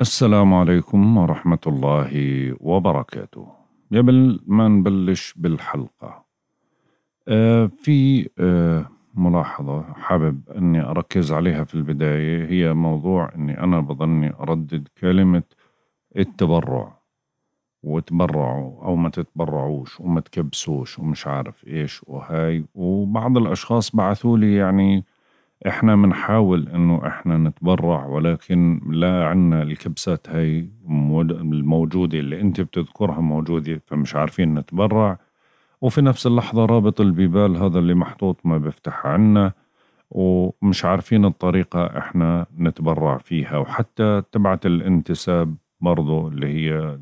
السلام عليكم ورحمة الله وبركاته قبل ما نبلش بالحلقة آه في آه ملاحظة حابب أني أركز عليها في البداية هي موضوع أني أنا بظني أردد كلمة التبرع وتبرعوا أو ما تتبرعوش وما تكبسوش ومش عارف إيش وهاي وبعض الأشخاص بعثوا لي يعني احنا بنحاول انه احنا نتبرع ولكن لا عنا الكبسات هاي الموجودة اللي انت بتذكرها موجودة فمش عارفين نتبرع وفي نفس اللحظة رابط البيبال هذا اللي محطوط ما بيفتح عنا ومش عارفين الطريقة احنا نتبرع فيها وحتى تبعت الانتساب برضو اللي هي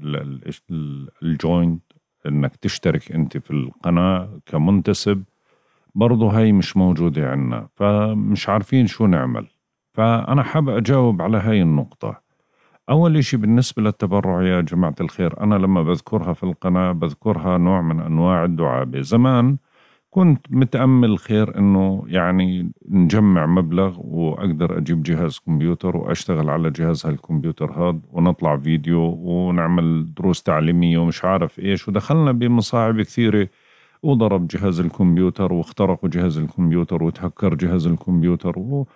الجوينت انك تشترك انت في القناة كمنتسب برضو هاي مش موجودة عنا فمش عارفين شو نعمل فأنا حاب أجاوب على هاي النقطة أول إشي بالنسبة للتبرع يا جماعة الخير أنا لما بذكرها في القناة بذكرها نوع من أنواع الدعابة زمان كنت متأمل خير إنه يعني نجمع مبلغ وأقدر أجيب جهاز كمبيوتر وأشتغل على جهاز هالكمبيوتر هذا ونطلع فيديو ونعمل دروس تعليمية ومش عارف إيش ودخلنا بمصاعب كثيرة وضرب جهاز الكمبيوتر واخترقوا جهاز الكمبيوتر وتهكر جهاز الكمبيوتر و...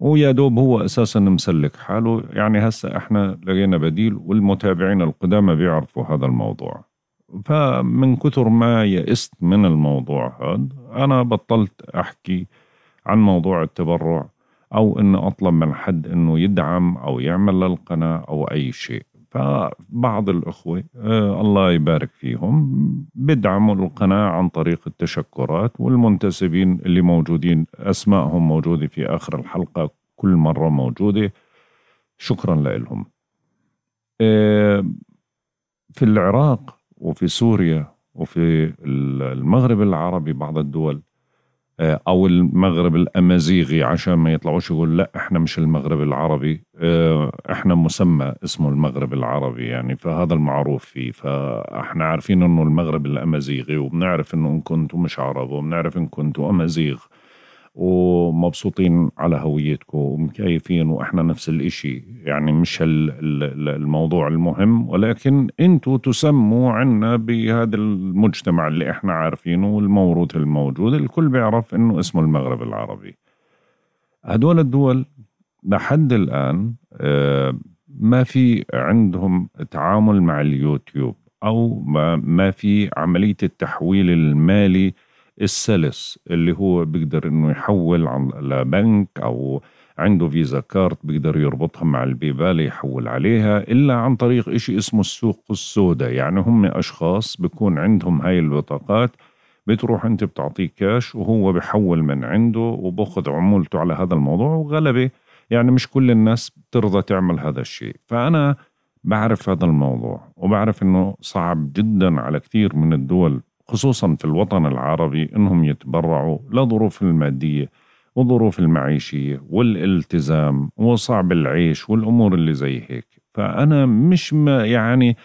ويا دوب هو اساسا مسلك حاله يعني هسه احنا لقينا بديل والمتابعين القدامى بيعرفوا هذا الموضوع فمن كثر ما يئست من الموضوع هذا انا بطلت احكي عن موضوع التبرع او انه اطلب من حد انه يدعم او يعمل للقناه او اي شيء فبعض الأخوة آه، الله يبارك فيهم بدعموا القناة عن طريق التشكرات والمنتسبين اللي موجودين أسمائهم موجودة في آخر الحلقة كل مرة موجودة شكرا لهم آه، في العراق وفي سوريا وفي المغرب العربي بعض الدول آه، او المغرب الامازيغي عشان ما يطلعوش يقول لا احنا مش المغرب العربي آه، احنا مسمى اسمه المغرب العربي يعني فهذا المعروف فيه فاحنا عارفين انه المغرب الامازيغي وبنعرف انه كنتوا مش عرب وبنعرف ان كنتوا امازيغ ومبسوطين على هويتكم ومكيفين واحنا نفس الاشي يعني مش الموضوع المهم ولكن انتم تسموا عنا بهذا المجتمع اللي احنا عارفينه والموروث الموجود الكل بيعرف انه اسمه المغرب العربي هدول الدول لحد الان آه، ما في عندهم تعامل مع اليوتيوب او ما في عمليه التحويل المالي السلس اللي هو بيقدر انه يحول عن لبنك او عنده فيزا كارت بيقدر يربطها مع البيبال يحول عليها إلا عن طريق شيء اسمه السوق السوداء يعني هم أشخاص بيكون عندهم هاي البطاقات بتروح أنت بتعطيه كاش وهو بحول من عنده وبأخذ عمولته على هذا الموضوع وغلبة يعني مش كل الناس بترضى تعمل هذا الشيء فأنا بعرف هذا الموضوع وبعرف أنه صعب جدا على كثير من الدول خصوصا في الوطن العربي أنهم يتبرعوا لظروف المادية وظروف المعيشية والالتزام وصعب العيش والأمور اللي زي هيك فأنا مش ما يعني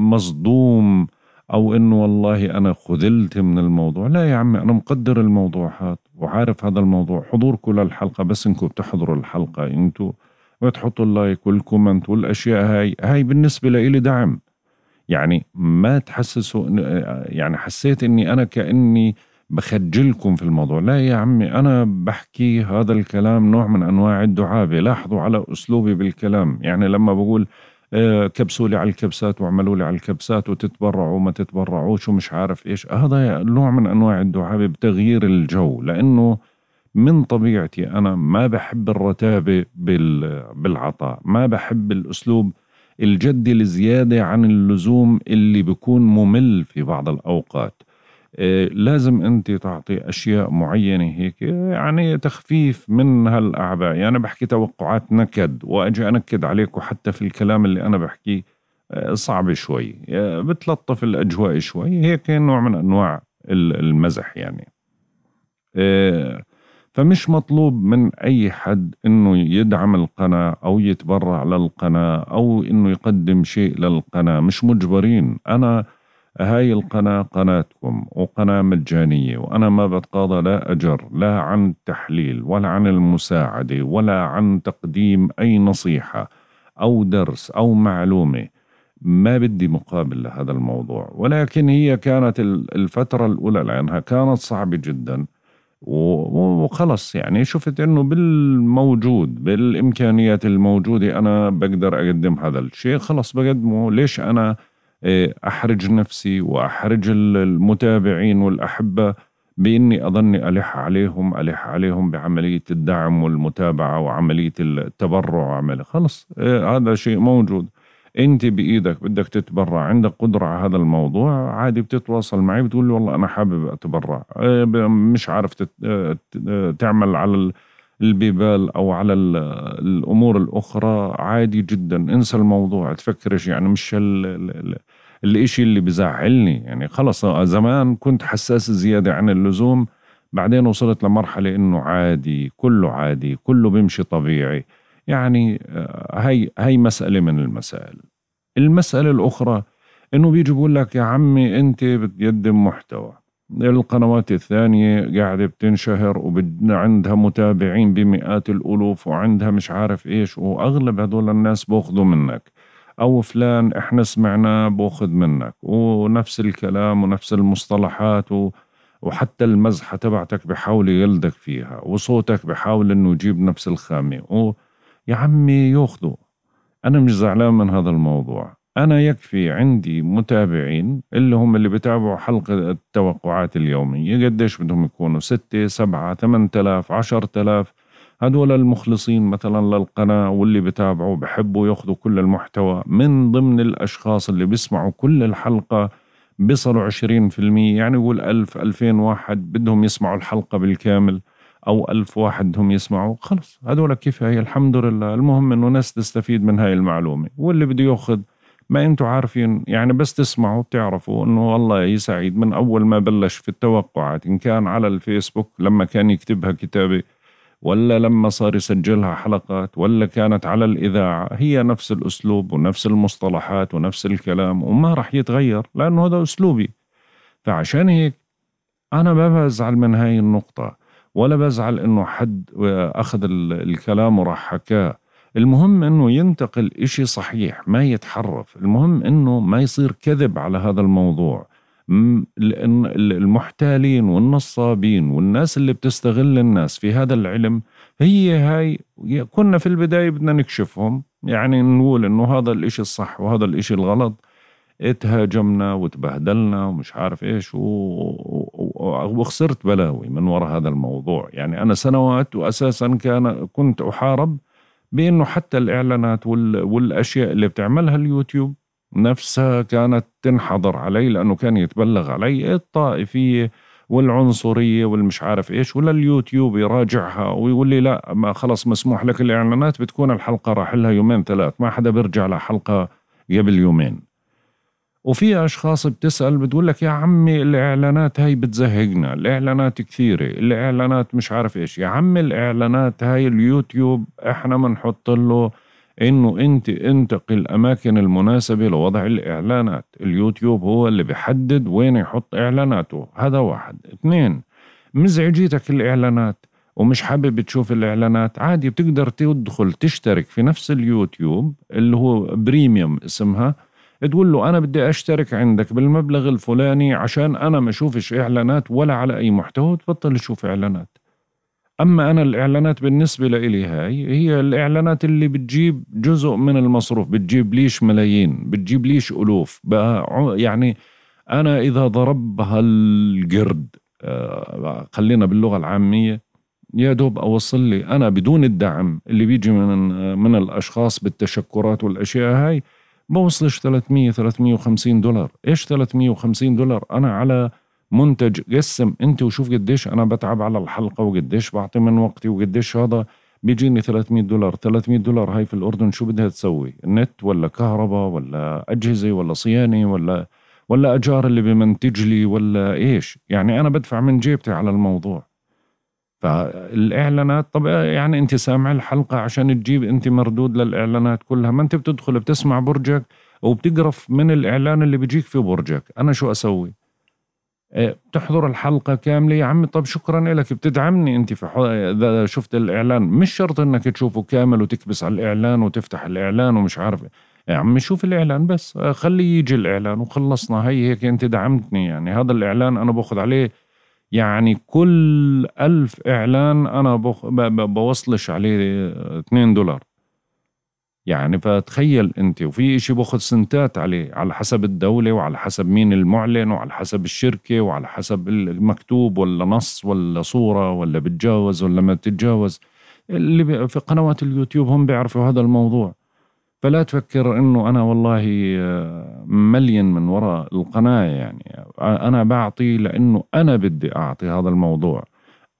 مصدوم أو أنه والله أنا خذلت من الموضوع لا يا عمي أنا مقدر الموضوع هذا وعارف هذا الموضوع حضوركم للحلقة بس أنكم بتحضروا الحلقة انتم وتحطوا اللايك والكومنت والأشياء هاي هاي بالنسبة لإلي دعم يعني ما تحسسوا يعني حسيت اني انا كاني بخجلكم في الموضوع لا يا عمي انا بحكي هذا الكلام نوع من انواع الدعابه لاحظوا على اسلوبي بالكلام يعني لما بقول آه، كبسوا لي على الكبسات واعملوا لي على الكبسات وتتبرعوا وما تتبرعوش ومش عارف ايش هذا نوع من انواع الدعابه بتغيير الجو لانه من طبيعتي انا ما بحب الرتابه بالعطاء ما بحب الاسلوب الجد الزيادة عن اللزوم اللي بيكون ممل في بعض الأوقات آه، لازم انت تعطي اشياء معينه هيك يعني تخفيف من هالاعباء يعني انا بحكي توقعات نكد واجي انكد عليك وحتى في الكلام اللي انا بحكيه آه، صعب شوي آه، بتلطف الاجواء شوي هيك نوع من انواع المزح يعني فمش مطلوب من أي حد أنه يدعم القناة أو يتبرع للقناة أو أنه يقدم شيء للقناة مش مجبرين أنا هاي القناة قناتكم وقناة مجانية وأنا ما بتقاضى لا أجر لا عن التحليل ولا عن المساعدة ولا عن تقديم أي نصيحة أو درس أو معلومة ما بدي مقابل لهذا الموضوع ولكن هي كانت الفترة الأولى لأنها كانت صعبة جدا وخلص يعني شفت انه بالموجود بالامكانيات الموجوده انا بقدر اقدم هذا الشيء خلص بقدمه ليش انا آه، احرج نفسي واحرج المتابعين والاحبه باني اظني الح عليهم الح عليهم بعمليه الدعم والمتابعه وعمليه التبرع وعمل خلص آه، هذا شيء موجود انت بايدك بدك تتبرع عندك قدره على هذا الموضوع عادي بتتواصل معي بتقول لي والله انا حابب اتبرع إيه، مش عارف تعمل على البيبال او على الامور الاخرى عادي جدا انسى الموضوع تفكرش يعني مش ال الاشي اللي بزعلني يعني خلص زمان كنت حساس زيادة عن اللزوم بعدين وصلت لمرحلة انه عادي كله عادي كله بيمشي طبيعي يعني آه، هي هي مسألة من المسائل المسألة الأخرى إنه بيجي بقول لك يا عمي أنت بتقدم محتوى القنوات الثانية قاعدة بتنشهر وعندها متابعين بمئات الألوف وعندها مش عارف إيش وأغلب هدول الناس بأخذوا منك أو فلان إحنا سمعناه بأخذ منك ونفس الكلام ونفس المصطلحات وحتى المزحة تبعتك بحاول يلدك فيها وصوتك بحاول إنه يجيب نفس الخامة و... يا عمي ياخذوا أنا مش زعلان من هذا الموضوع أنا يكفي عندي متابعين اللي هم اللي بتابعوا حلقة التوقعات اليومية قديش بدهم يكونوا ستة سبعة ثمان تلاف عشر تلاف هدول المخلصين مثلا للقناة واللي بتابعوا بحبوا ياخذوا كل المحتوى من ضمن الأشخاص اللي بيسمعوا كل الحلقة بيصلوا 20% يعني يقول ألف ألفين واحد بدهم يسمعوا الحلقة بالكامل أو ألف واحد هم يسمعوا خلص هذول كفاية الحمد لله المهم أنه ناس تستفيد من هاي المعلومة واللي بده يأخذ ما أنتم عارفين يعني بس تسمعوا بتعرفوا أنه والله يسعيد من أول ما بلش في التوقعات إن كان على الفيسبوك لما كان يكتبها كتابة ولا لما صار يسجلها حلقات ولا كانت على الإذاعة هي نفس الأسلوب ونفس المصطلحات ونفس الكلام وما رح يتغير لأنه هذا أسلوبي فعشان هيك أنا ما بزعل من هاي النقطة ولا بزعل انه حد اخذ الكلام وراح حكاه المهم انه ينتقل اشي صحيح ما يتحرف المهم انه ما يصير كذب على هذا الموضوع لأن المحتالين والنصابين والناس اللي بتستغل الناس في هذا العلم هي هاي كنا في البداية بدنا نكشفهم يعني نقول انه هذا الاشي الصح وهذا الاشي الغلط اتهاجمنا وتبهدلنا ومش عارف ايش و... وخسرت بلاوي من وراء هذا الموضوع يعني أنا سنوات وأساسا كان كنت أحارب بأنه حتى الإعلانات والأشياء اللي بتعملها اليوتيوب نفسها كانت تنحضر علي لأنه كان يتبلغ علي الطائفية والعنصرية والمش عارف إيش ولا اليوتيوب يراجعها ويقول لي لا ما خلص مسموح لك الإعلانات بتكون الحلقة راح لها يومين ثلاث ما حدا بيرجع لحلقة قبل يومين وفي اشخاص بتسال بتقول لك يا عمي الاعلانات هاي بتزهقنا الاعلانات كثيره الاعلانات مش عارف ايش يا عمي الاعلانات هاي اليوتيوب احنا بنحط له انه انت انتقي الاماكن المناسبه لوضع الاعلانات اليوتيوب هو اللي بيحدد وين يحط اعلاناته هذا واحد اثنين مزعجيتك الاعلانات ومش حابب تشوف الاعلانات عادي بتقدر تدخل تشترك في نفس اليوتيوب اللي هو بريميوم اسمها تقول له أنا بدي أشترك عندك بالمبلغ الفلاني عشان أنا ما أشوفش إعلانات ولا على أي محتوى تبطل تشوف إعلانات أما أنا الإعلانات بالنسبة لإلي هاي هي الإعلانات اللي بتجيب جزء من المصروف بتجيب ليش ملايين بتجيب ليش ألوف يعني أنا إذا ضربها القرد آه، خلينا باللغة العامية يا دوب أوصل لي أنا بدون الدعم اللي بيجي من من الأشخاص بالتشكرات والأشياء هاي ما وصلش 300 350 دولار ايش 350 دولار انا على منتج قسم انت وشوف قديش انا بتعب على الحلقه وقديش بعطي من وقتي وقديش هذا بيجيني 300 دولار 300 دولار هاي في الاردن شو بدها تسوي نت ولا كهرباء ولا اجهزه ولا صيانه ولا ولا اجار اللي بمنتج لي ولا ايش يعني انا بدفع من جيبتي على الموضوع فالاعلانات طب يعني انت سامع الحلقه عشان تجيب انت مردود للاعلانات كلها ما انت بتدخل بتسمع برجك وبتقرف من الاعلان اللي بيجيك في برجك انا شو اسوي إيه، بتحضر الحلقه كامله يا عمي طب شكرا لك بتدعمني انت في اذا شفت الاعلان مش شرط انك تشوفه كامل وتكبس على الاعلان وتفتح الاعلان ومش عارف إيه. يا عمي شوف الاعلان بس خليه يجي الاعلان وخلصنا هي هيك انت دعمتني يعني هذا الاعلان انا باخذ عليه يعني كل ألف إعلان أنا بوصلش عليه 2 آه، دولار يعني فتخيل أنت وفي إشي باخذ سنتات عليه على حسب الدولة وعلى حسب مين المعلن وعلى حسب الشركة وعلى حسب المكتوب ولا نص ولا صورة ولا بتجاوز ولا ما بتتجاوز اللي في قنوات اليوتيوب هم بيعرفوا هذا الموضوع فلا تفكر انه انا والله آه، مليان من وراء القناه يعني انا بعطي لانه انا بدي اعطي هذا الموضوع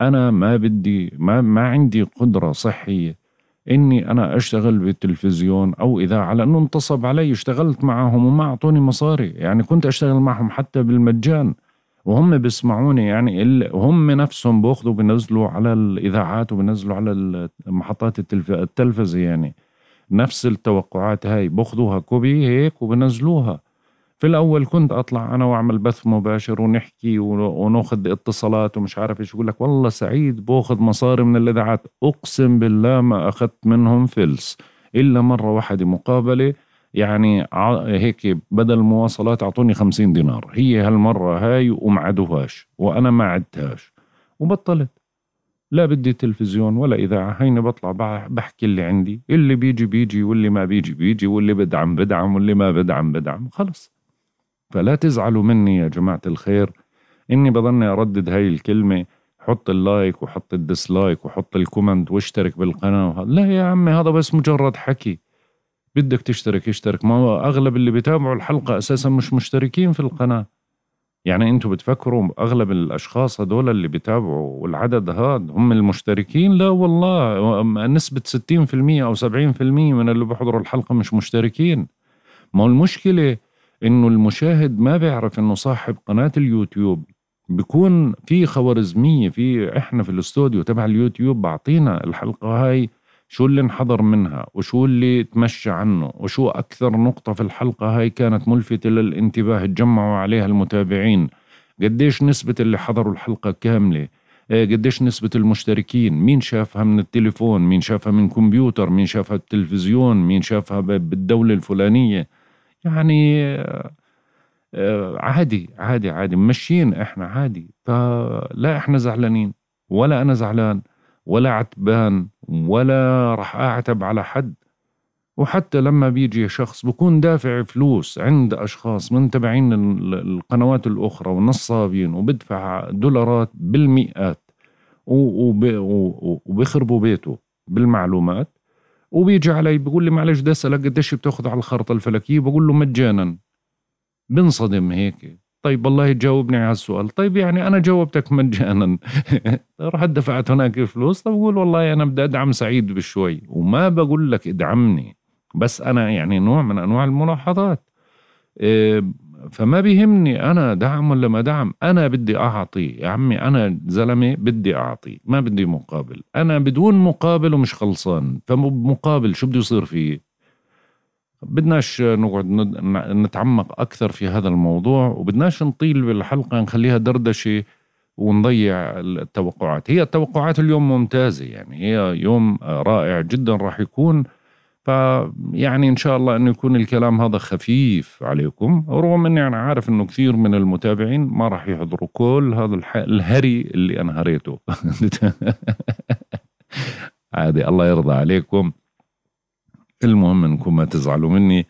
انا ما بدي ما ما عندي قدره صحيه اني انا اشتغل بالتلفزيون او اذاعه لانه انتصب علي اشتغلت معهم وما اعطوني مصاري يعني كنت اشتغل معهم حتى بالمجان وهم بيسمعوني يعني هم نفسهم بياخذوا بنزلوا على الاذاعات وبنزلوا على محطات التلفزه يعني نفس التوقعات هاي باخذوها كوبي هيك وبنزلوها في الاول كنت اطلع انا واعمل بث مباشر ونحكي وناخذ اتصالات ومش عارف ايش يقول لك والله سعيد باخذ مصاري من الاذاعات اقسم بالله ما اخذت منهم فلس الا مره واحده مقابله يعني هيك بدل المواصلات اعطوني 50 دينار هي هالمره هاي وما عادوهاش وانا ما عدتهاش وبطلت لا بدي تلفزيون ولا إذاعة هيني بطلع بحكي اللي عندي اللي بيجي بيجي واللي ما بيجي بيجي واللي بدعم بدعم واللي ما بدعم بدعم خلص فلا تزعلوا مني يا جماعة الخير إني بظني أردد هاي الكلمة حط اللايك وحط الديسلايك وحط الكومنت واشترك بالقناة وهذا لا يا عمي هذا بس مجرد حكي بدك تشترك اشترك ما هو أغلب اللي بيتابعوا الحلقة أساسا مش مشتركين في القناة يعني انتوا بتفكروا اغلب الاشخاص هذول اللي بيتابعوا والعدد هاد هم المشتركين لا والله نسبه 60% او 70% من اللي بحضروا الحلقه مش مشتركين ما هو المشكله انه المشاهد ما بيعرف انه صاحب قناه اليوتيوب بيكون في خوارزميه في احنا في الاستوديو تبع اليوتيوب بعطينا الحلقه هاي شو اللي انحضر منها وشو اللي تمشى عنه وشو أكثر نقطة في الحلقة هاي كانت ملفتة للانتباه تجمعوا عليها المتابعين قديش نسبة اللي حضروا الحلقة كاملة إيه، قديش نسبة المشتركين مين شافها من التليفون مين شافها من كمبيوتر مين شافها بالتلفزيون مين شافها بالدولة الفلانية يعني آه، عادي عادي عادي ماشيين احنا عادي فلا احنا زعلانين ولا انا زعلان ولا عتبان ولا رح أعتب على حد وحتى لما بيجي شخص بكون دافع فلوس عند أشخاص من تبعين القنوات الأخرى ونصابين وبدفع دولارات بالمئات وبيخربوا بيته بالمعلومات وبيجي علي بيقول لي معلش بدي اسالك قديش بتاخذ على الخرطه الفلكيه بقول له مجانا بنصدم هيك طيب والله جاوبني على السؤال طيب يعني أنا جاوبتك مجانا رحت دفعت هناك فلوس طب بقول والله أنا بدي أدعم سعيد بشوي وما بقول لك ادعمني بس أنا يعني نوع من أنواع الملاحظات إيه، فما بيهمني أنا دعم ولا ما دعم أنا بدي أعطي يا عمي أنا زلمة بدي أعطي ما بدي مقابل أنا بدون مقابل ومش خلصان فمقابل شو بده يصير فيه بدناش نقعد نتعمق أكثر في هذا الموضوع وبدناش نطيل بالحلقة نخليها دردشة ونضيع التوقعات هي التوقعات اليوم ممتازة يعني هي يوم رائع جدا راح يكون فيعني إن شاء الله أنه يكون الكلام هذا خفيف عليكم رغم أني أنا عارف أنه كثير من المتابعين ما راح يحضروا كل هذا الهري اللي أنا هريته عادي الله يرضى عليكم المهم انكم ما تزعلوا مني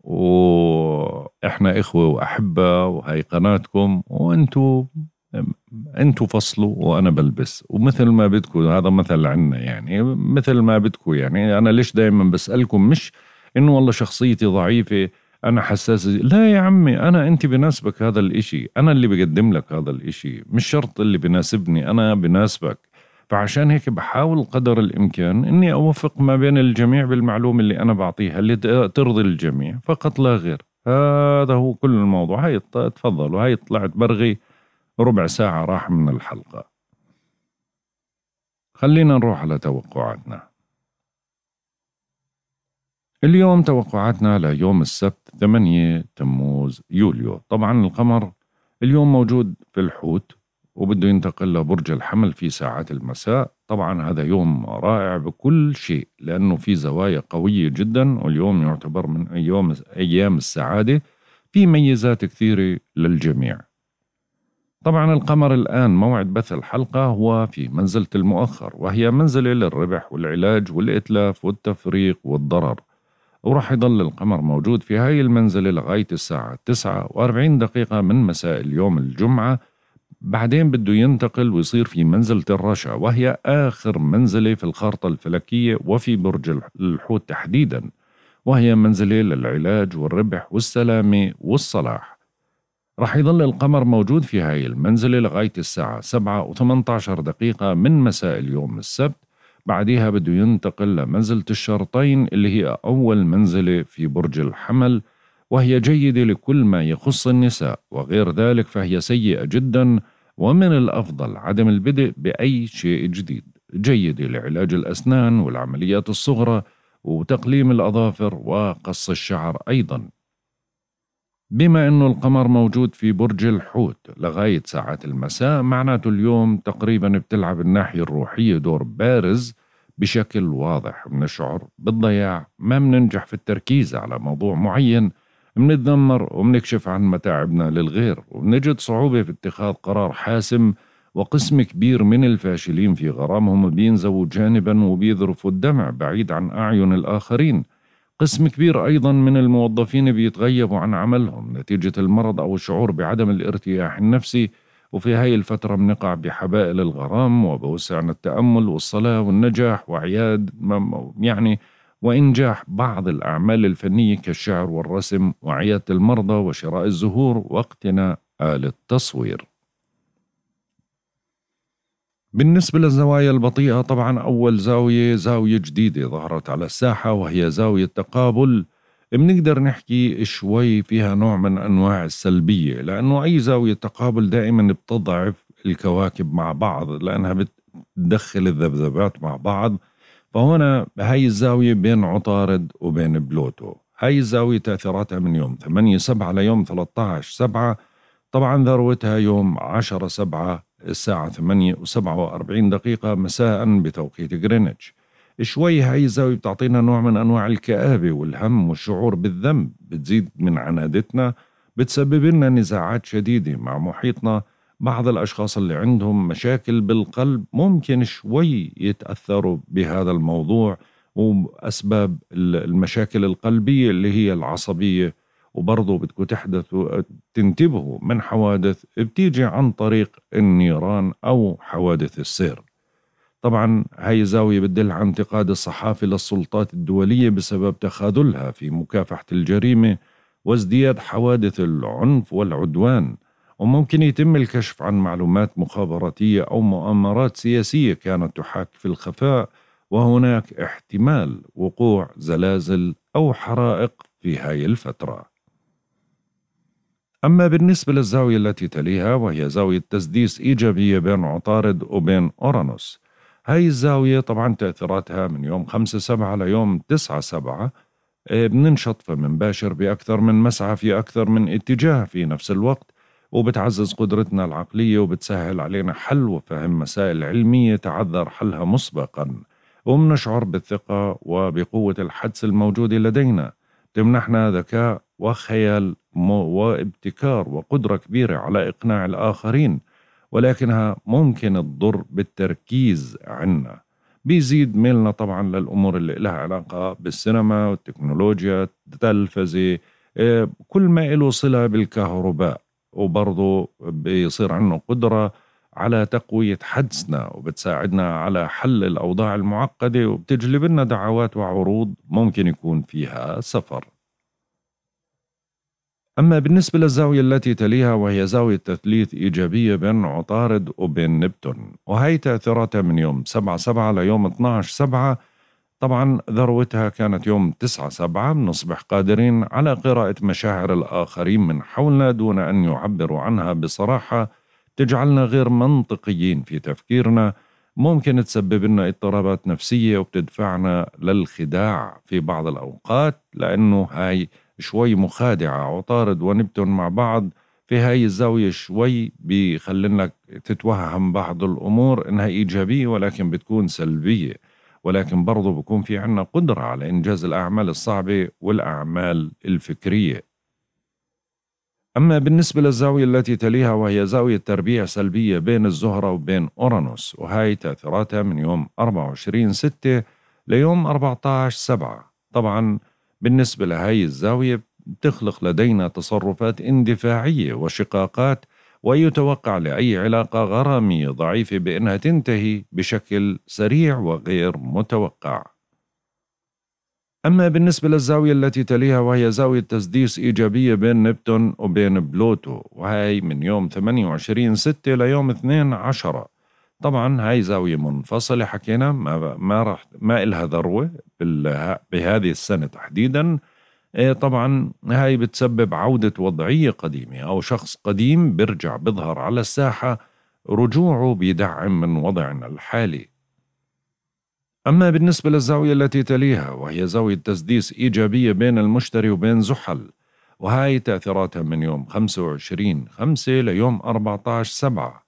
واحنا اخوه واحبه وهي قناتكم وانتم انتوا فصلوا وانا بلبس ومثل ما بدكم هذا مثل عنا يعني مثل ما بدكم يعني انا ليش دائما بسالكم مش انه والله شخصيتي ضعيفه انا حساس لا يا عمي انا انت بناسبك هذا الاشي انا اللي بقدم لك هذا الاشي مش شرط اللي بناسبني انا بناسبك فعشان هيك بحاول قدر الإمكان أني أوفق ما بين الجميع بالمعلومة اللي أنا بعطيها اللي ترضي الجميع فقط لا غير هذا هو كل الموضوع هاي تفضلوا وهي طلعت برغي ربع ساعة راح من الحلقة خلينا نروح على توقعاتنا اليوم توقعاتنا ليوم السبت 8 تموز يوليو طبعا القمر اليوم موجود في الحوت وبده ينتقل لبرج الحمل في ساعات المساء طبعا هذا يوم رائع بكل شيء لأنه في زوايا قوية جدا واليوم يعتبر من أيام, أيام السعادة في ميزات كثيرة للجميع طبعا القمر الآن موعد بث الحلقة هو في منزلة المؤخر وهي منزلة للربح والعلاج والإتلاف والتفريق والضرر وراح يضل القمر موجود في هاي المنزلة لغاية الساعة 49 دقيقة من مساء اليوم الجمعة بعدين بده ينتقل ويصير في منزلة الرشا وهي آخر منزلة في الخارطة الفلكية وفي برج الحوت تحديدا وهي منزلة للعلاج والربح والسلامة والصلاح رح يظل القمر موجود في هاي المنزلة لغاية الساعة 7 و 18 دقيقة من مساء اليوم السبت بعدها بده ينتقل لمنزلة الشرطين اللي هي أول منزلة في برج الحمل وهي جيدة لكل ما يخص النساء وغير ذلك فهي سيئة جدا ومن الأفضل عدم البدء بأي شيء جديد جيدة لعلاج الأسنان والعمليات الصغرى وتقليم الأظافر وقص الشعر أيضا بما أنه القمر موجود في برج الحوت لغاية ساعات المساء معناته اليوم تقريبا بتلعب الناحية الروحية دور بارز بشكل واضح بنشعر بالضياع ما بننجح في التركيز على موضوع معين منتذمر ومنكشف عن متاعبنا للغير وبنجد صعوبة في اتخاذ قرار حاسم وقسم كبير من الفاشلين في غرامهم بينزووا جانبا وبيذرفوا الدمع بعيد عن أعين الآخرين قسم كبير أيضا من الموظفين بيتغيبوا عن عملهم نتيجة المرض أو الشعور بعدم الارتياح النفسي وفي هاي الفترة بنقع بحبائل الغرام وبوسعنا التأمل والصلاة والنجاح وعياد يعني وإنجاح بعض الأعمال الفنية كالشعر والرسم وعيادة المرضى وشراء الزهور واقتناء آلة التصوير بالنسبة للزوايا البطيئة طبعا أول زاوية زاوية جديدة ظهرت على الساحة وهي زاوية تقابل بنقدر نحكي شوي فيها نوع من أنواع السلبية لأنه أي زاوية تقابل دائما بتضعف الكواكب مع بعض لأنها بتدخل الذبذبات مع بعض فهنا هاي الزاوية بين عطارد وبين بلوتو هاي الزاوية تأثيراتها من يوم 8 7 ليوم 13 7 طبعا ذروتها يوم 10 7 الساعة 8 و47 دقيقة مساء بتوقيت جرينتش شوي هاي الزاوية بتعطينا نوع من أنواع الكآبة والهم والشعور بالذنب بتزيد من عنادتنا بتسبب لنا نزاعات شديدة مع محيطنا بعض الأشخاص اللي عندهم مشاكل بالقلب ممكن شوي يتأثروا بهذا الموضوع وأسباب المشاكل القلبية اللي هي العصبية وبرضه بدكم تحدثوا تنتبهوا من حوادث بتيجي عن طريق النيران أو حوادث السير طبعا هاي زاوية بتدل عن انتقاد الصحافة للسلطات الدولية بسبب تخاذلها في مكافحة الجريمة وازدياد حوادث العنف والعدوان وممكن يتم الكشف عن معلومات مخابراتية أو مؤامرات سياسية كانت تحاك في الخفاء وهناك احتمال وقوع زلازل أو حرائق في هاي الفترة أما بالنسبة للزاوية التي تليها وهي زاوية تسديس إيجابية بين عطارد وبين أورانوس هاي الزاوية طبعا تأثيراتها من يوم 5 سبعة ليوم 9 سبعة آه، بننشط فمنباشر بأكثر من مسعى في أكثر من اتجاه في نفس الوقت وبتعزز قدرتنا العقلية وبتسهل علينا حل وفهم مسائل علمية تعذر حلها مسبقا ومنشعر بالثقة وبقوة الحدس الموجودة لدينا تمنحنا ذكاء وخيال وابتكار وقدرة كبيرة على إقناع الآخرين ولكنها ممكن تضر بالتركيز عنا بيزيد ميلنا طبعا للأمور اللي لها علاقة بالسينما والتكنولوجيا التلفزة إيه، كل ما له صلة بالكهرباء وبرضه بيصير عندنا قدرة على تقوية حدسنا وبتساعدنا على حل الأوضاع المعقدة وبتجلب لنا دعوات وعروض ممكن يكون فيها سفر أما بالنسبة للزاوية التي تليها وهي زاوية تثليث إيجابية بين عطارد وبين نبتون وهي تأثيراتها من يوم 7 7 ليوم 12 7 طبعا ذروتها كانت يوم 9 سبعة بنصبح قادرين على قراءة مشاعر الآخرين من حولنا دون أن يعبروا عنها بصراحة تجعلنا غير منطقيين في تفكيرنا ممكن تسبب لنا اضطرابات نفسية وبتدفعنا للخداع في بعض الأوقات لأنه هاي شوي مخادعة عطارد ونبتون مع بعض في هاي الزاوية شوي بيخلينك تتوهم بعض الأمور إنها إيجابية ولكن بتكون سلبية ولكن برضو بكون في عنا قدرة على إنجاز الأعمال الصعبة والأعمال الفكرية أما بالنسبة للزاوية التي تليها وهي زاوية تربيع سلبية بين الزهرة وبين أورانوس وهي تأثيراتها من يوم 24 6 ليوم 14 7 طبعا بالنسبة لهذه الزاوية بتخلق لدينا تصرفات اندفاعية وشقاقات ويتوقع لأي علاقة غرامية ضعيفة بأنها تنتهي بشكل سريع وغير متوقع. أما بالنسبة للزاوية التي تليها وهي زاوية تسديس إيجابية بين نبتون وبين بلوتو وهي من يوم 28 6 ليوم 2 10 طبعا هاي زاوية منفصلة حكينا ما ما راح ما إلها ذروة بهذه السنة تحديدا إيه، طبعا هاي بتسبب عودة وضعية قديمة أو شخص قديم بيرجع بيظهر على الساحة رجوعه بيدعم من وضعنا الحالي أما بالنسبة للزاوية التي تليها وهي زاوية تسديس إيجابية بين المشتري وبين زحل وهاي تأثيراتها من يوم 25 5 ليوم 14 7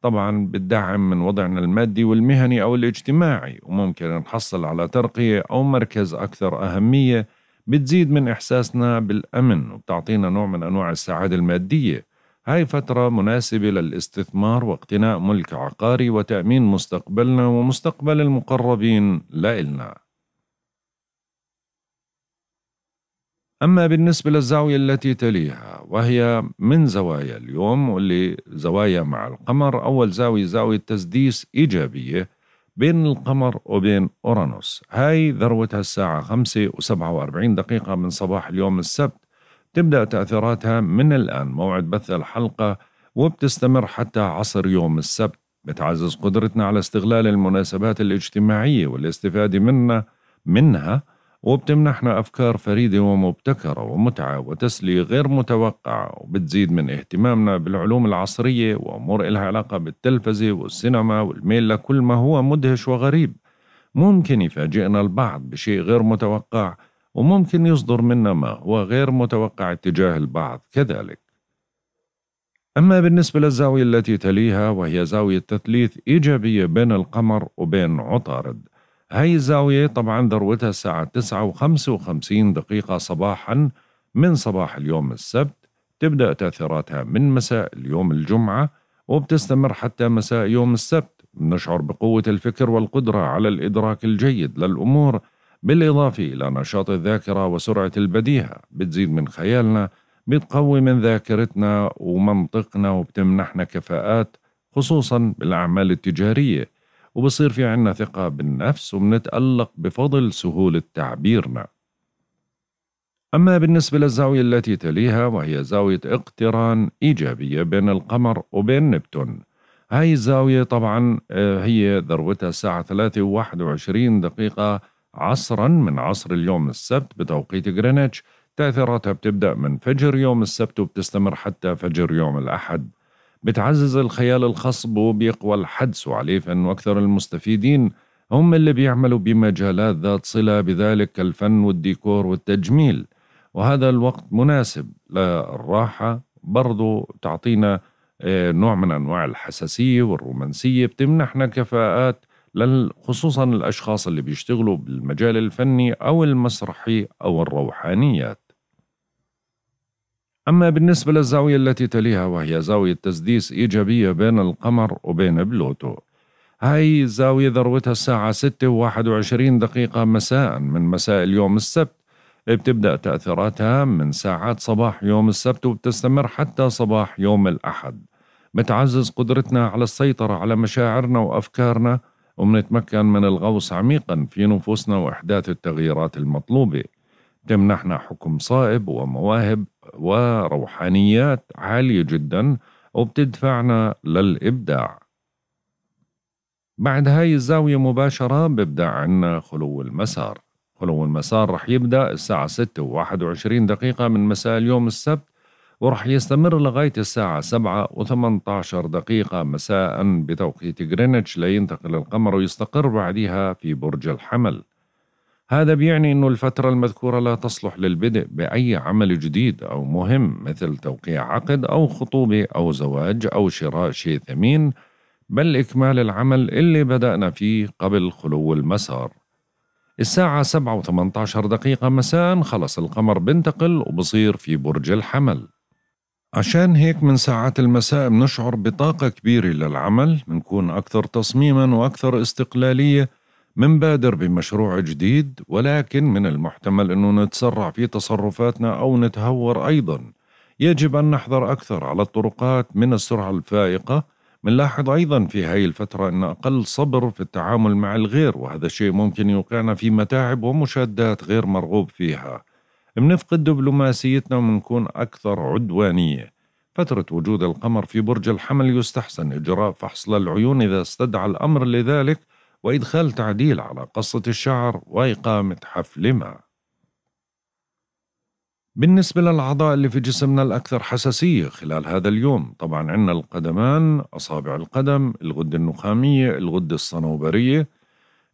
طبعا بتدعم من وضعنا المادي والمهني أو الاجتماعي وممكن نحصل على ترقية أو مركز أكثر أهمية بتزيد من إحساسنا بالأمن وبتعطينا نوع من أنواع السعادة المادية هاي فترة مناسبة للاستثمار واقتناء ملك عقاري وتأمين مستقبلنا ومستقبل المقربين لإلنا أما بالنسبة للزاوية التي تليها وهي من زوايا اليوم واللي زوايا مع القمر أول زاوية زاوية تسديس إيجابية بين القمر وبين أورانوس هاي ذروتها الساعة 5 و47 دقيقة من صباح اليوم السبت تبدأ تأثيراتها من الآن موعد بث الحلقة وبتستمر حتى عصر يوم السبت بتعزز قدرتنا على استغلال المناسبات الاجتماعية والاستفادة منها منها وبتمنحنا أفكار فريدة ومبتكرة ومتعة وتسلية غير متوقعة وبتزيد من اهتمامنا بالعلوم العصرية وأمور إلها علاقة بالتلفزة والسينما والميل لكل ما هو مدهش وغريب ممكن يفاجئنا البعض بشيء غير متوقع وممكن يصدر منا ما هو غير متوقع تجاه البعض كذلك أما بالنسبة للزاوية التي تليها وهي زاوية تثليث إيجابية بين القمر وبين عطارد هاي الزاوية طبعا ذروتها الساعة 9 و55 دقيقة صباحا من صباح اليوم السبت تبدأ تأثيراتها من مساء اليوم الجمعة وبتستمر حتى مساء يوم السبت نشعر بقوة الفكر والقدرة على الإدراك الجيد للأمور بالإضافة إلى نشاط الذاكرة وسرعة البديهة بتزيد من خيالنا بتقوي من ذاكرتنا ومنطقنا وبتمنحنا كفاءات خصوصا بالأعمال التجارية وبصير في عنا ثقة بالنفس وبنتألق بفضل سهولة تعبيرنا أما بالنسبة للزاوية التي تليها وهي زاوية اقتران إيجابية بين القمر وبين نبتون هاي الزاوية طبعا آه، هي ذروتها الساعة 3 و21 دقيقة عصرا من عصر اليوم السبت بتوقيت غرينتش تأثيراتها بتبدأ من فجر يوم السبت وبتستمر حتى فجر يوم الأحد بتعزز الخيال الخصب وبيقوى الحدس عليه فإنه أكثر المستفيدين هم اللي بيعملوا بمجالات ذات صلة بذلك كالفن والديكور والتجميل وهذا الوقت مناسب للراحة برضو تعطينا آه، نوع من أنواع الحساسية والرومانسية بتمنحنا كفاءات خصوصا الأشخاص اللي بيشتغلوا بالمجال الفني أو المسرحي أو الروحانيات أما بالنسبة للزاوية التي تليها وهي زاوية تسديس إيجابية بين القمر وبين بلوتو هاي الزاوية ذروتها الساعة 6 و21 دقيقة مساء من مساء اليوم السبت بتبدأ تأثيراتها من ساعات صباح يوم السبت وبتستمر حتى صباح يوم الأحد بتعزز قدرتنا على السيطرة على مشاعرنا وأفكارنا وبنتمكن من الغوص عميقا في نفوسنا وإحداث التغييرات المطلوبة تمنحنا حكم صائب ومواهب وروحانيات عالية جدا وبتدفعنا للإبداع بعد هاي الزاوية مباشرة ببدأ عنا خلو المسار خلو المسار رح يبدأ الساعة 6 و 21 دقيقة من مساء اليوم السبت ورح يستمر لغاية الساعة 7 و 18 دقيقة مساء بتوقيت غرينتش لينتقل القمر ويستقر بعدها في برج الحمل هذا بيعني أن الفترة المذكورة لا تصلح للبدء بأي عمل جديد أو مهم مثل توقيع عقد أو خطوبة أو زواج أو شراء شيء ثمين بل إكمال العمل اللي بدأنا فيه قبل خلو المسار الساعة 7 و18 دقيقة مساء خلص القمر بنتقل وبصير في برج الحمل عشان هيك من ساعات المساء بنشعر بطاقة كبيرة للعمل بنكون أكثر تصميما وأكثر استقلالية منبادر بمشروع جديد ولكن من المحتمل أنه نتسرع في تصرفاتنا أو نتهور أيضا يجب أن نحذر أكثر على الطرقات من السرعة الفائقة منلاحظ أيضا في هاي الفترة أن أقل صبر في التعامل مع الغير وهذا الشيء ممكن يوقعنا في متاعب ومشادات غير مرغوب فيها منفقد دبلوماسيتنا ومنكون أكثر عدوانية فترة وجود القمر في برج الحمل يستحسن إجراء فحص للعيون إذا استدعى الأمر لذلك وإدخال تعديل على قصة الشعر وإقامة حفل ما بالنسبة للأعضاء اللي في جسمنا الأكثر حساسية خلال هذا اليوم طبعا عندنا القدمان أصابع القدم الغدة النخامية الغدة الصنوبرية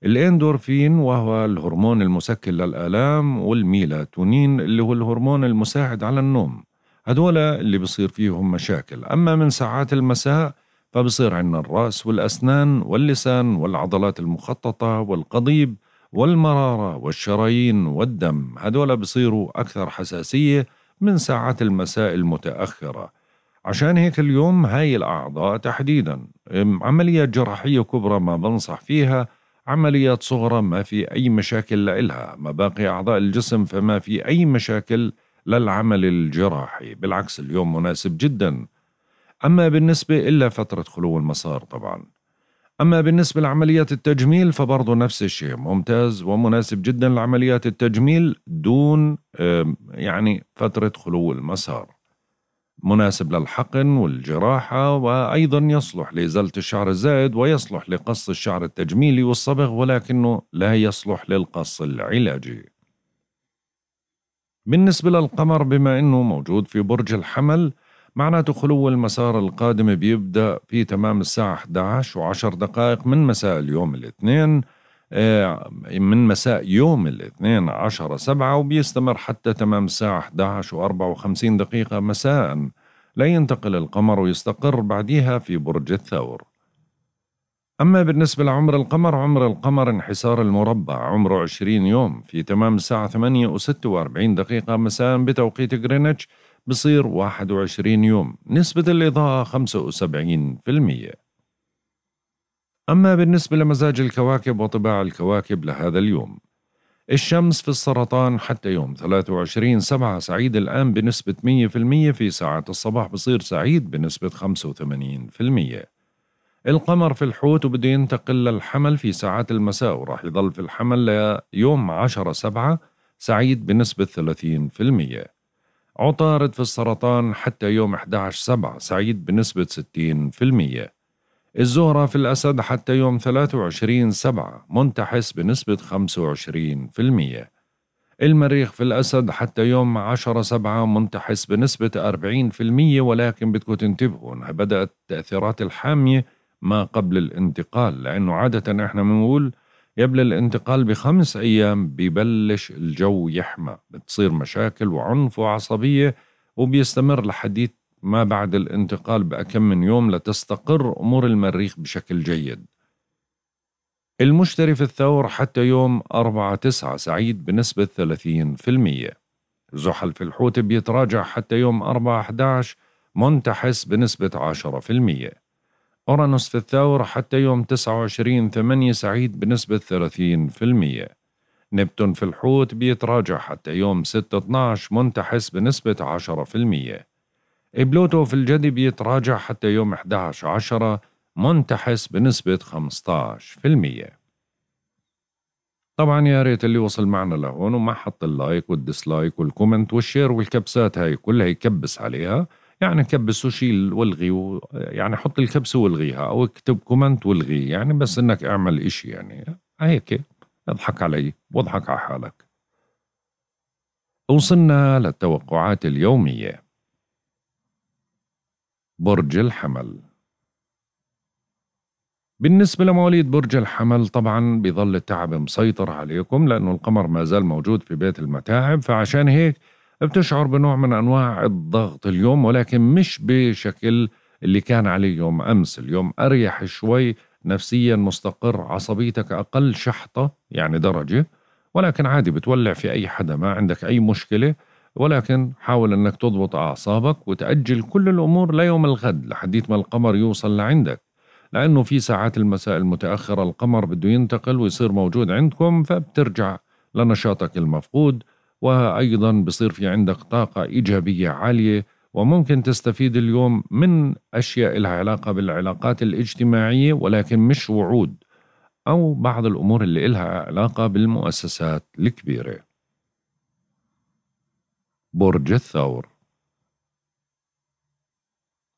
الاندورفين وهو الهرمون المسكن للآلام والميلاتونين اللي هو الهرمون المساعد على النوم هدول اللي بصير فيهم مشاكل أما من ساعات المساء فبصير عندنا الرأس والأسنان واللسان والعضلات المخططة والقضيب والمرارة والشرايين والدم هدول بصيروا أكثر حساسية من ساعات المساء المتأخرة عشان هيك اليوم هاي الأعضاء تحديدا عمليات جراحية كبرى ما بنصح فيها عمليات صغرى ما في أي مشاكل لإلها باقي أعضاء الجسم فما في أي مشاكل للعمل الجراحي بالعكس اليوم مناسب جداً أما بالنسبة إلا فترة خلو المسار طبعا أما بالنسبة لعمليات التجميل فبرضه نفس الشيء ممتاز ومناسب جدا لعمليات التجميل دون يعني فترة خلو المسار مناسب للحقن والجراحة وأيضا يصلح لإزالة الشعر الزائد ويصلح لقص الشعر التجميلي والصبغ ولكنه لا يصلح للقص العلاجي بالنسبة للقمر بما أنه موجود في برج الحمل معناته خلو المسار القادم بيبدأ في تمام الساعة 11 و10 دقائق من مساء اليوم الاثنين آه، من مساء يوم الاثنين عشرة سبعة وبيستمر حتى تمام الساعة 11 و54 دقيقة مساء لا ينتقل القمر ويستقر بعدها في برج الثور أما بالنسبة لعمر القمر عمر القمر انحسار المربع عمره 20 يوم في تمام الساعة 8 و46 دقيقة مساء بتوقيت غرينتش بصير 21 يوم نسبة الإضاءة 75% أما بالنسبة لمزاج الكواكب وطباع الكواكب لهذا اليوم الشمس في السرطان حتى يوم 23 سبعة سعيد الآن بنسبة 100% في ساعة الصباح بصير سعيد بنسبة 85% القمر في الحوت وبده ينتقل للحمل في ساعات المساء وراح يظل في الحمل ليوم 10 سبعة سعيد بنسبة 30% عطارد في السرطان حتى يوم 11 سبعة سعيد بنسبة 60% الزهرة في الأسد حتى يوم 23 سبعة منتحس بنسبة 25% المريخ في الأسد حتى يوم 10 سبعة منتحس بنسبة 40% ولكن بدكم تنتبهوا أنها بدأت التأثيرات الحامية ما قبل الانتقال لأنه عادة إحنا بنقول قبل الانتقال بخمس أيام ببلش الجو يحمى بتصير مشاكل وعنف وعصبية وبيستمر لحديت ما بعد الانتقال بأكم من يوم لتستقر أمور المريخ بشكل جيد المشتري في الثور حتى يوم 4 9 سعيد بنسبة 30% زحل في الحوت بيتراجع حتى يوم 4 11 منتحس بنسبة 10% أورانوس في الثور حتى يوم 29 8 سعيد بنسبة 30% نبتون في الحوت بيتراجع حتى يوم 6 12 منتحس بنسبة 10% بلوتو في الجدي بيتراجع حتى يوم 11 10 منتحس بنسبة 15% طبعا يا ريت اللي وصل معنا لهون وما حط اللايك والديسلايك والكومنت والشير والكبسات هاي كلها يكبس عليها يعني كبس وشيل والغي و يعني حط الكبسه والغيها او اكتب كومنت والغي يعني بس انك اعمل إشي يعني هيك اضحك علي واضحك على حالك وصلنا للتوقعات اليومية برج الحمل بالنسبة لمواليد برج الحمل طبعا بظل التعب مسيطر عليكم لأنه القمر ما زال موجود في بيت المتاعب فعشان هيك بتشعر بنوع من أنواع الضغط اليوم ولكن مش بشكل اللي كان عليه يوم أمس اليوم أريح شوي نفسيا مستقر عصبيتك أقل شحطة يعني درجة ولكن عادي بتولع في أي حدا ما عندك أي مشكلة ولكن حاول أنك تضبط أعصابك وتأجل كل الأمور ليوم الغد لحديت ما القمر يوصل لعندك لأنه في ساعات المساء المتأخرة القمر بده ينتقل ويصير موجود عندكم فبترجع لنشاطك المفقود وأيضا بصير في عندك طاقة إيجابية عالية وممكن تستفيد اليوم من أشياء لها علاقة بالعلاقات الاجتماعية ولكن مش وعود أو بعض الأمور اللي لها علاقة بالمؤسسات الكبيرة برج الثور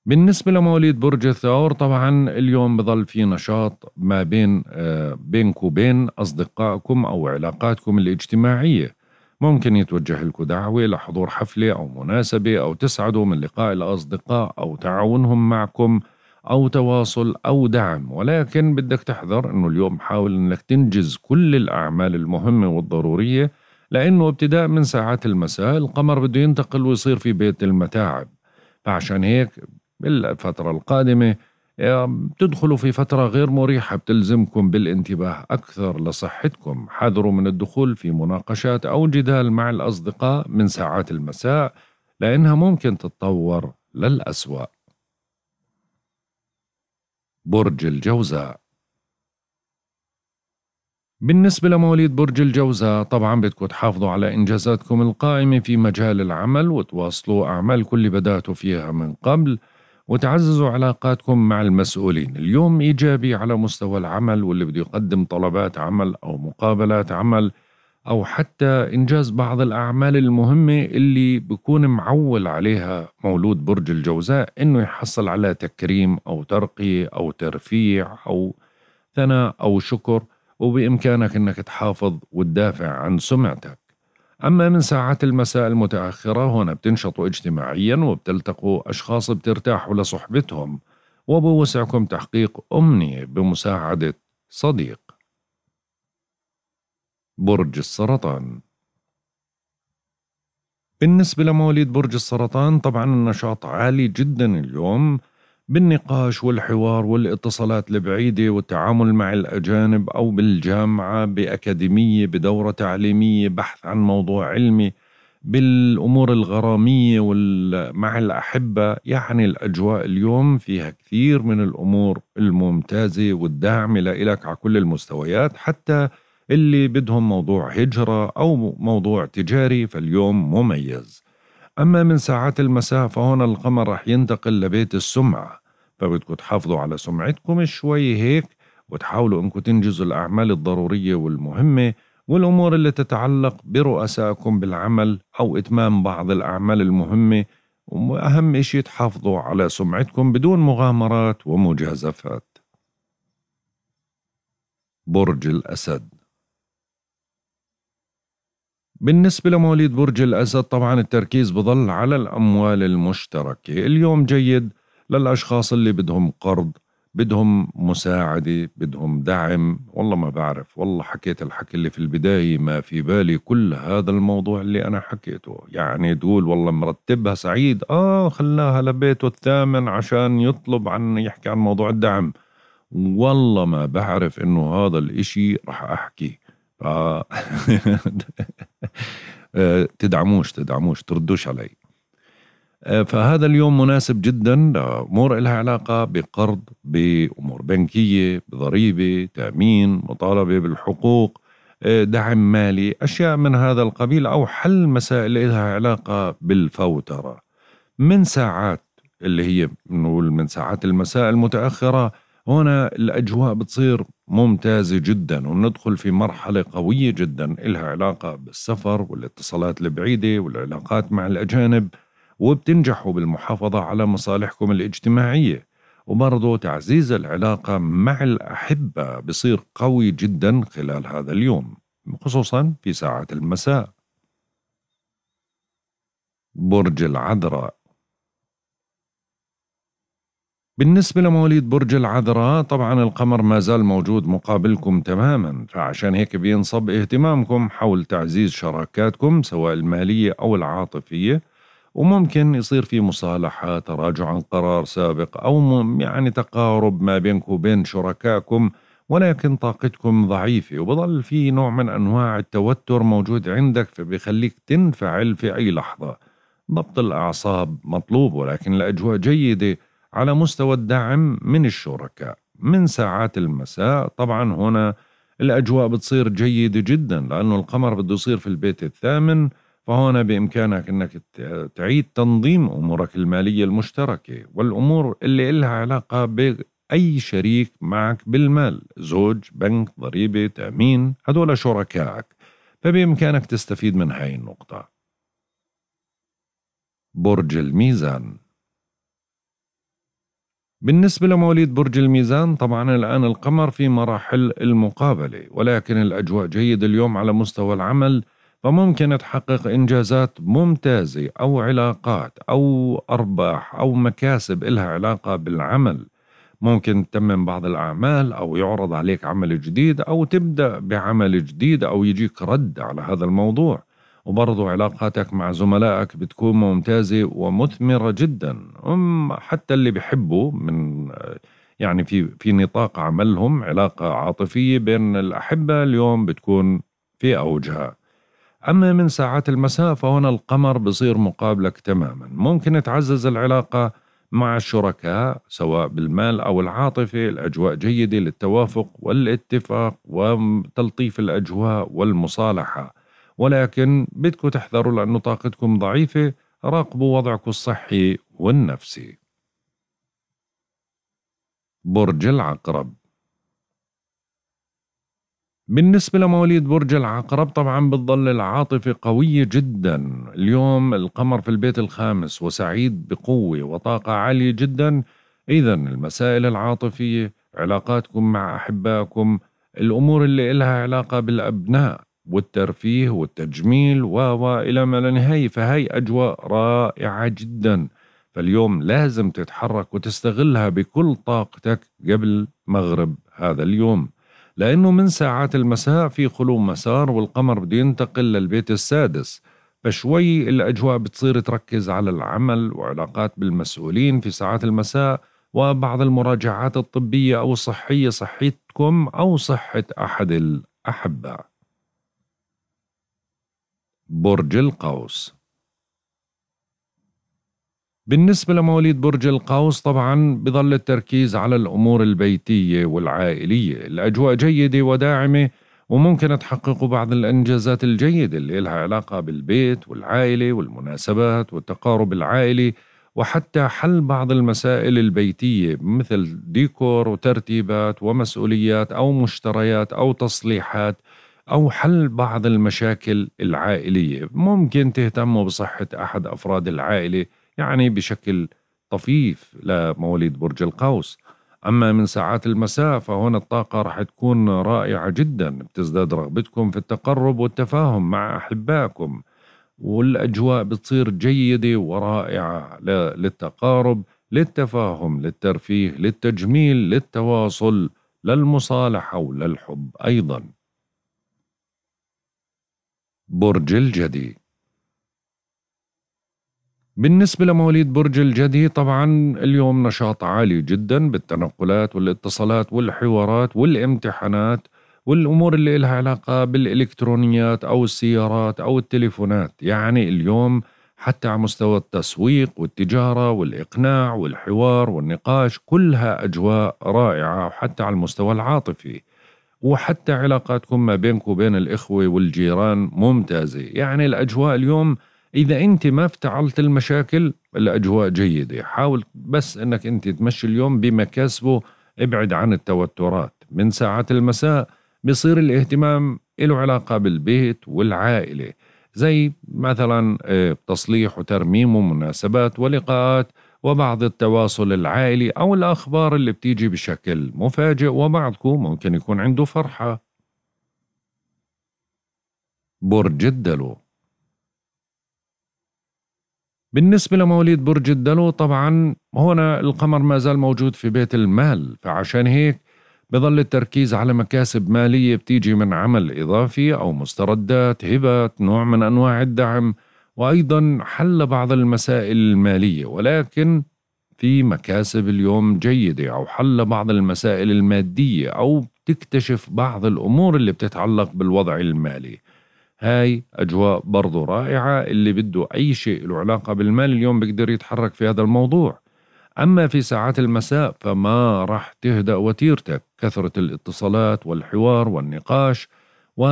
بالنسبة لمواليد برج الثور طبعا اليوم بظل في نشاط ما بين آه، بينك وبين أصدقائكم أو علاقاتكم الاجتماعية ممكن يتوجه لكم دعوة لحضور حفلة أو مناسبة أو تسعدوا من لقاء الأصدقاء أو تعاونهم معكم أو تواصل أو دعم ولكن بدك تحذر أنه اليوم حاول أنك تنجز كل الأعمال المهمة والضرورية لأنه ابتداء من ساعات المساء القمر بده ينتقل ويصير في بيت المتاعب فعشان هيك بالفترة القادمة بتدخلوا في فترة غير مريحة بتلزمكم بالانتباه أكثر لصحتكم حذروا من الدخول في مناقشات أو جدال مع الأصدقاء من ساعات المساء لأنها ممكن تتطور للأسوأ برج الجوزاء بالنسبة لمواليد برج الجوزاء طبعا بدكم تحافظوا على إنجازاتكم القائمة في مجال العمل وتواصلوا أعمالكم اللي بدأتوا فيها من قبل وتعززوا علاقاتكم مع المسؤولين اليوم إيجابي على مستوى العمل واللي بده يقدم طلبات عمل أو مقابلات عمل أو حتى إنجاز بعض الأعمال المهمة اللي بكون معول عليها مولود برج الجوزاء إنه يحصل على تكريم أو ترقية أو ترفيع أو ثناء أو شكر وبإمكانك إنك تحافظ وتدافع عن سمعتك أما من ساعات المساء المتأخرة هنا بتنشطوا اجتماعيا وبتلتقوا أشخاص بترتاحوا لصحبتهم وبوسعكم تحقيق أمنية بمساعدة صديق برج السرطان بالنسبة لمواليد برج السرطان طبعا النشاط عالي جدا اليوم بالنقاش والحوار والاتصالات البعيدة والتعامل مع الأجانب أو بالجامعة بأكاديمية بدورة تعليمية بحث عن موضوع علمي بالأمور الغرامية مع الأحبة يعني الأجواء اليوم فيها كثير من الأمور الممتازة والداعمة لإلك على كل المستويات حتى اللي بدهم موضوع هجرة أو موضوع تجاري فاليوم مميز أما من ساعات المساء فهون القمر رح ينتقل لبيت السمعة فبدكم تحافظوا على سمعتكم شوي هيك وتحاولوا انكم تنجزوا الأعمال الضرورية والمهمة والأمور اللي تتعلق برؤسائكم بالعمل أو إتمام بعض الأعمال المهمة وأهم شيء تحافظوا على سمعتكم بدون مغامرات ومجازفات برج الأسد بالنسبة لمواليد برج الأسد طبعا التركيز بظل على الأموال المشتركة اليوم جيد للأشخاص اللي بدهم قرض بدهم مساعدة بدهم دعم والله ما بعرف والله حكيت الحكي اللي في البداية ما في بالي كل هذا الموضوع اللي أنا حكيته يعني تقول والله مرتبها سعيد آه خلاها لبيته الثامن عشان يطلب عن يحكي عن موضوع الدعم والله ما بعرف إنه هذا الإشي رح أحكي ف... آه، تدعموش تدعموش تردوش علي آه، فهذا اليوم مناسب جدا لامور لها علاقه بقرض بامور بنكيه بضريبه تامين مطالبه بالحقوق آه، دعم مالي اشياء من هذا القبيل او حل مسائل لها علاقه بالفوتره من ساعات اللي هي بنقول من ساعات المساء المتاخره هنا الاجواء بتصير ممتازه جدا وبندخل في مرحله قويه جدا لها علاقه بالسفر والاتصالات البعيده والعلاقات مع الاجانب وبتنجحوا بالمحافظة على مصالحكم الاجتماعية وبرضه تعزيز العلاقة مع الأحبة بصير قوي جدا خلال هذا اليوم خصوصا في ساعات المساء برج العذراء بالنسبة لمواليد برج العذراء طبعا القمر ما زال موجود مقابلكم تماما فعشان هيك بينصب اهتمامكم حول تعزيز شراكاتكم سواء المالية أو العاطفية وممكن يصير في مصالحة تراجع عن قرار سابق أو يعني تقارب ما بينك وبين شركائكم ولكن طاقتكم ضعيفة وبضل في نوع من أنواع التوتر موجود عندك فبيخليك تنفعل في أي لحظة ضبط الأعصاب مطلوب ولكن الأجواء جيدة على مستوى الدعم من الشركاء من ساعات المساء طبعا هنا الأجواء بتصير جيدة جدا لأنه القمر بده يصير في البيت الثامن فهنا بإمكانك أنك تعيد تنظيم أمورك المالية المشتركة والأمور اللي إلها علاقة بأي شريك معك بالمال زوج، بنك، ضريبة، تأمين هدول شركائك فبإمكانك تستفيد من هاي النقطة برج الميزان بالنسبة لمواليد برج الميزان طبعا الآن القمر في مراحل المقابلة ولكن الأجواء جيدة اليوم على مستوى العمل فممكن تحقق إنجازات ممتازة أو علاقات أو أرباح أو مكاسب إلها علاقة بالعمل ممكن تتمم بعض الأعمال أو يعرض عليك عمل جديد أو تبدأ بعمل جديد أو يجيك رد على هذا الموضوع وبرضو علاقاتك مع زملائك بتكون ممتازة ومثمرة جدا هم حتى اللي بيحبوا من يعني في في نطاق عملهم علاقة عاطفية بين الأحبة اليوم بتكون في أوجها أما من ساعات المساء فهنا القمر بصير مقابلك تماما ممكن تعزز العلاقة مع الشركاء سواء بالمال أو العاطفة الأجواء جيدة للتوافق والاتفاق وتلطيف الأجواء والمصالحة ولكن بدكم تحذروا لأنه طاقتكم ضعيفة راقبوا وضعكم الصحي والنفسي برج العقرب بالنسبة لمواليد برج العقرب طبعا بتظل العاطفة قوية جدا اليوم القمر في البيت الخامس وسعيد بقوة وطاقة عالية جدا إذا المسائل العاطفية علاقاتكم مع أحبائكم الأمور اللي إلها علاقة بالأبناء والترفيه والتجميل و إلى ما لا نهاية فهي أجواء رائعة جدا فاليوم لازم تتحرك وتستغلها بكل طاقتك قبل مغرب هذا اليوم لأنه من ساعات المساء في خلو مسار والقمر بده ينتقل للبيت السادس فشوي الأجواء بتصير تركز على العمل وعلاقات بالمسؤولين في ساعات المساء وبعض المراجعات الطبية أو الصحية صحتكم أو صحة أحد الأحبة برج القوس بالنسبة لمواليد برج القوس طبعا بظل التركيز على الأمور البيتية والعائلية الأجواء جيدة وداعمة وممكن تحققوا بعض الإنجازات الجيدة اللي لها علاقة بالبيت والعائلة والمناسبات والتقارب العائلي وحتى حل بعض المسائل البيتية مثل ديكور وترتيبات ومسؤوليات أو مشتريات أو تصليحات أو حل بعض المشاكل العائلية ممكن تهتموا بصحة أحد أفراد العائلة يعني بشكل طفيف لمواليد برج القوس أما من ساعات المساء فهنا الطاقة رح تكون رائعة جدا بتزداد رغبتكم في التقرب والتفاهم مع أحبائكم والأجواء بتصير جيدة ورائعة للتقارب للتفاهم للترفيه للتجميل للتواصل للمصالحة وللحب أيضا برج الجدي بالنسبة لمواليد برج الجدي طبعا اليوم نشاط عالي جدا بالتنقلات والاتصالات والحوارات والامتحانات والأمور اللي لها علاقة بالإلكترونيات أو السيارات أو التليفونات يعني اليوم حتى على مستوى التسويق والتجارة والإقناع والحوار والنقاش كلها أجواء رائعة وحتى على المستوى العاطفي وحتى علاقاتكم ما بينكم وبين الإخوة والجيران ممتازة يعني الأجواء اليوم إذا أنت ما افتعلت المشاكل الأجواء جيدة حاول بس أنك أنت تمشي اليوم بمكاسبه ابعد عن التوترات من ساعات المساء بصير الاهتمام له علاقة بالبيت والعائلة زي مثلا آه، تصليح وترميم ومناسبات ولقاءات وبعض التواصل العائلي أو الأخبار اللي بتيجي بشكل مفاجئ وبعضكم ممكن يكون عنده فرحة برج الدلو بالنسبة لمواليد برج الدلو طبعا هنا القمر ما زال موجود في بيت المال فعشان هيك بظل التركيز على مكاسب مالية بتيجي من عمل إضافي أو مستردات هبات نوع من أنواع الدعم وأيضا حل بعض المسائل المالية ولكن في مكاسب اليوم جيدة أو حل بعض المسائل المادية أو تكتشف بعض الأمور اللي بتتعلق بالوضع المالي هاي أجواء برضو رائعة اللي بده أي شيء له علاقة بالمال اليوم بيقدر يتحرك في هذا الموضوع أما في ساعات المساء فما راح تهدأ وتيرتك كثرة الاتصالات والحوار والنقاش و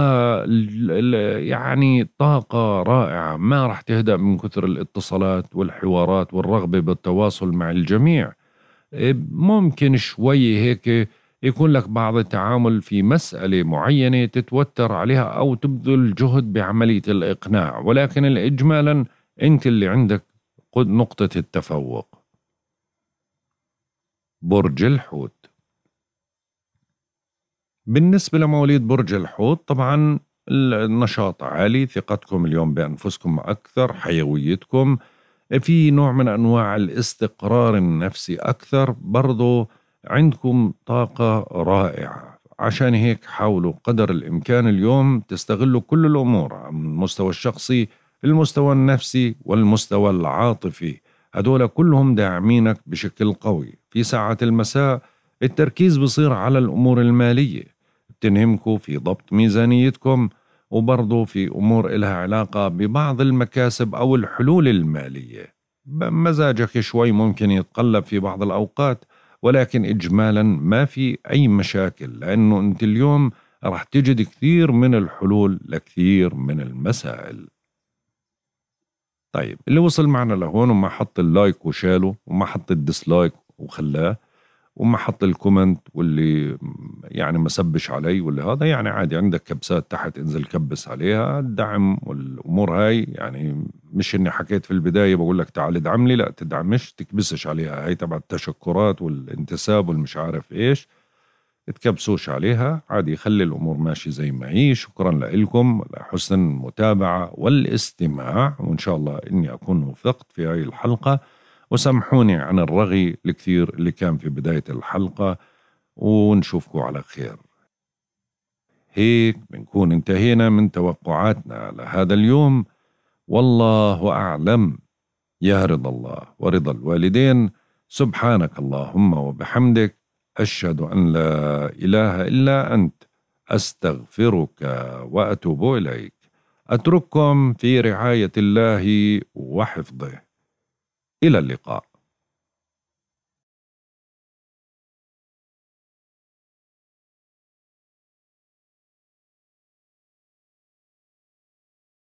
يعني طاقة رائعة ما راح تهدأ من كثر الاتصالات والحوارات والرغبة بالتواصل مع الجميع إيه، ممكن شوي هيك يكون لك بعض التعامل في مسألة معينة تتوتر عليها أو تبذل جهد بعملية الإقناع ولكن إجمالا أنت اللي عندك نقطة التفوق برج الحوت بالنسبة لمواليد برج الحوت طبعا النشاط عالي ثقتكم اليوم بأنفسكم أكثر حيويتكم في نوع من أنواع الاستقرار النفسي أكثر برضو عندكم طاقة رائعة عشان هيك حاولوا قدر الإمكان اليوم تستغلوا كل الأمور من المستوى الشخصي المستوى النفسي والمستوى العاطفي هدول كلهم داعمينك بشكل قوي في ساعة المساء التركيز بصير على الأمور المالية بتنهمكم في ضبط ميزانيتكم وبرضه في أمور إلها علاقة ببعض المكاسب أو الحلول المالية مزاجك شوي ممكن يتقلب في بعض الأوقات ولكن إجمالا ما في أي مشاكل لأنه أنت اليوم راح تجد كثير من الحلول لكثير من المسائل طيب اللي وصل معنا لهون وما حط اللايك وشاله وما حط الديسلايك وخلاه وما حط الكومنت واللي يعني ما سبش علي واللي هذا يعني عادي عندك كبسات تحت انزل كبس عليها الدعم والامور هاي يعني مش اني حكيت في البدايه بقول لك تعال ادعم لي لا تدعمش تكبسش عليها هاي تبع التشكرات والانتساب والمش عارف ايش تكبسوش عليها عادي خلي الامور ماشيه زي ما هي شكرا لكم لحسن المتابعه والاستماع وان شاء الله اني اكون وفقت في هاي الحلقه وسامحوني عن الرغي الكثير اللي كان في بداية الحلقة ونشوفكم على خير هيك بنكون انتهينا من توقعاتنا لهذا اليوم والله أعلم يا رضا الله ورضا الوالدين سبحانك اللهم وبحمدك أشهد أن لا إله إلا أنت أستغفرك وأتوب إليك أترككم في رعاية الله وحفظه إلى اللقاء